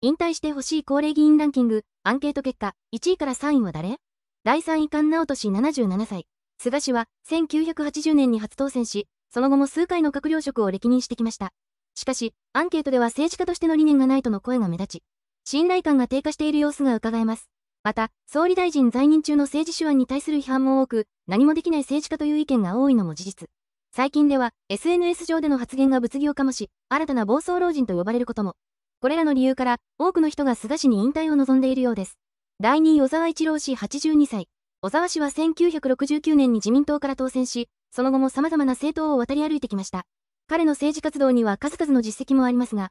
引退してほしい高齢議員ランキング、アンケート結果、1位から3位は誰第3位菅直人氏77歳。菅氏は、1980年に初当選し、その後も数回の閣僚職を歴任してきました。しかし、アンケートでは政治家としての理念がないとの声が目立ち、信頼感が低下している様子が伺えます。また、総理大臣在任中の政治手腕に対する批判も多く、何もできない政治家という意見が多いのも事実。最近では、SNS 上での発言が物議を醸し、新たな暴走老人と呼ばれることも。これらの理由から、多くの人が菅氏に引退を望んでいるようです。第2位小沢一郎氏82歳。小沢氏は1969年に自民党から当選し、その後も様々な政党を渡り歩いてきました。彼の政治活動には数々の実績もありますが、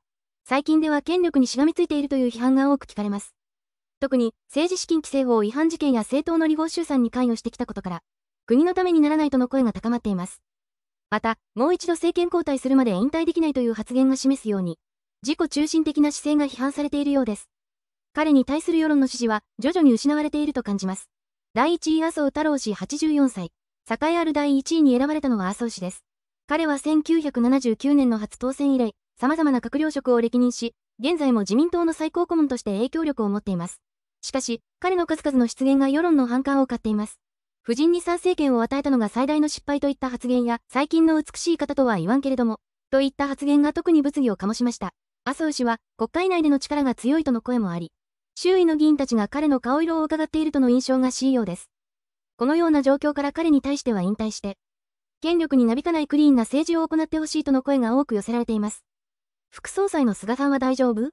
最近では権力にしがみついているという批判が多く聞かれます。特に、政治資金規正法違反事件や政党の離合集散に関与してきたことから、国のためにならないとの声が高まっています。また、もう一度政権交代するまで引退できないという発言が示すように、自己中心的な姿勢が批判されているようです。彼に対する世論の支持は徐々に失われていると感じます。第1位麻生太郎氏84歳、栄えある第1位に選ばれたのは麻生氏です。彼は1979年の初当選以来、様々な閣僚職を歴任し、現在も自民党の最高顧問として影響力を持っています。しかし、彼の数々の失言が世論の反感を買っています。夫人に参政権を与えたのが最大の失敗といった発言や、最近の美しい方とは言わんけれども、といった発言が特に物議を醸しました。麻生氏は国会内での力が強いとの声もあり、周囲の議員たちが彼の顔色を伺っているとの印象が強いようです。このような状況から彼に対しては引退して、権力になびかないクリーンな政治を行ってほしいとの声が多く寄せられています。副総裁の菅さんは大丈夫